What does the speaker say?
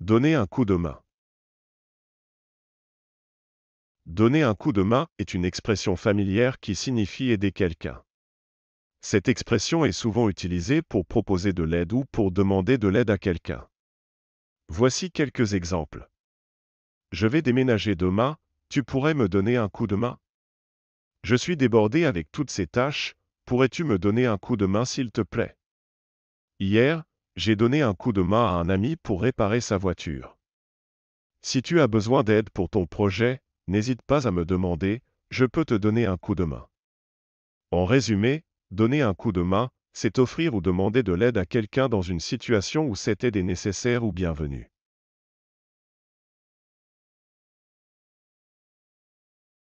Donner un coup de main. Donner un coup de main est une expression familière qui signifie aider quelqu'un. Cette expression est souvent utilisée pour proposer de l'aide ou pour demander de l'aide à quelqu'un. Voici quelques exemples. Je vais déménager demain, tu pourrais me donner un coup de main Je suis débordé avec toutes ces tâches, pourrais-tu me donner un coup de main s'il te plaît Hier, j'ai donné un coup de main à un ami pour réparer sa voiture. Si tu as besoin d'aide pour ton projet, n'hésite pas à me demander, je peux te donner un coup de main. En résumé, donner un coup de main, c'est offrir ou demander de l'aide à quelqu'un dans une situation où cette aide est nécessaire ou bienvenue.